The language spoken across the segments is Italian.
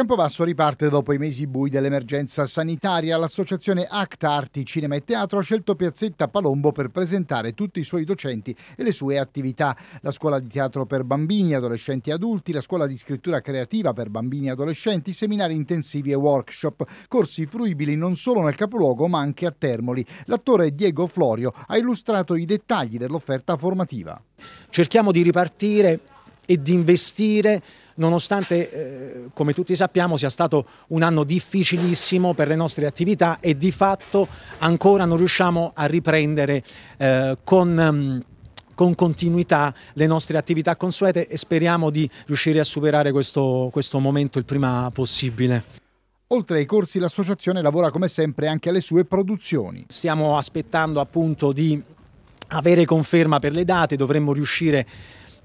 Campobasso riparte dopo i mesi bui dell'emergenza sanitaria. L'associazione Acta Arti Cinema e Teatro ha scelto Piazzetta Palombo per presentare tutti i suoi docenti e le sue attività. La scuola di teatro per bambini, adolescenti e adulti, la scuola di scrittura creativa per bambini e adolescenti, seminari intensivi e workshop, corsi fruibili non solo nel capoluogo ma anche a Termoli. L'attore Diego Florio ha illustrato i dettagli dell'offerta formativa. Cerchiamo di ripartire e di investire nonostante, eh, come tutti sappiamo, sia stato un anno difficilissimo per le nostre attività e di fatto ancora non riusciamo a riprendere eh, con... Mm, con continuità le nostre attività consuete e speriamo di riuscire a superare questo, questo momento il prima possibile. Oltre ai corsi l'associazione lavora come sempre anche alle sue produzioni. Stiamo aspettando appunto di avere conferma per le date, dovremmo riuscire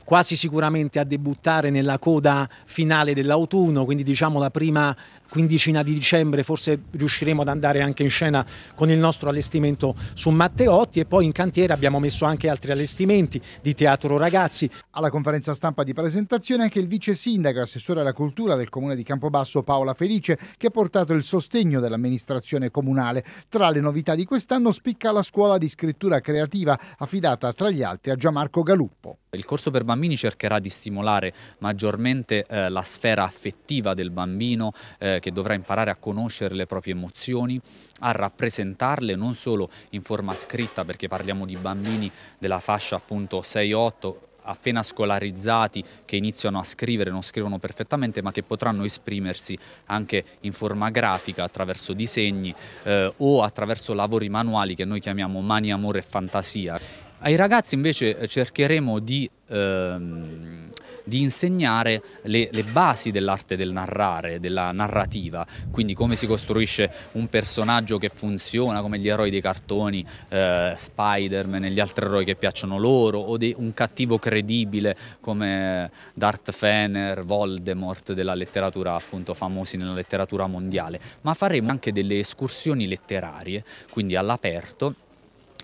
quasi sicuramente a debuttare nella coda finale dell'autunno, quindi diciamo la prima quindicina di dicembre forse riusciremo ad andare anche in scena con il nostro allestimento su Matteotti e poi in cantiere abbiamo messo anche altri allestimenti di teatro ragazzi. Alla conferenza stampa di presentazione anche il vice sindaco assessore alla cultura del comune di Campobasso Paola Felice che ha portato il sostegno dell'amministrazione comunale. Tra le novità di quest'anno spicca la scuola di scrittura creativa affidata tra gli altri a Gianmarco Galuppo. Il corso per bambini bambini cercherà di stimolare maggiormente eh, la sfera affettiva del bambino eh, che dovrà imparare a conoscere le proprie emozioni, a rappresentarle non solo in forma scritta perché parliamo di bambini della fascia appunto 6-8 appena scolarizzati che iniziano a scrivere, non scrivono perfettamente, ma che potranno esprimersi anche in forma grafica attraverso disegni eh, o attraverso lavori manuali che noi chiamiamo mani, amore e fantasia. Ai ragazzi invece eh, cercheremo di, ehm, di insegnare le, le basi dell'arte del narrare, della narrativa, quindi come si costruisce un personaggio che funziona come gli eroi dei cartoni, eh, Spider-Man e gli altri eroi che piacciono loro, o di un cattivo credibile come Darth Fener, Voldemort della letteratura, appunto famosi nella letteratura mondiale, ma faremo anche delle escursioni letterarie, quindi all'aperto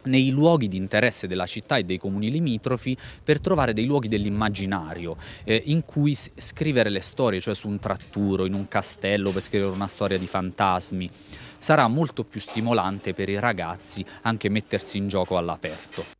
nei luoghi di interesse della città e dei comuni limitrofi per trovare dei luoghi dell'immaginario eh, in cui scrivere le storie, cioè su un tratturo, in un castello per scrivere una storia di fantasmi. Sarà molto più stimolante per i ragazzi anche mettersi in gioco all'aperto.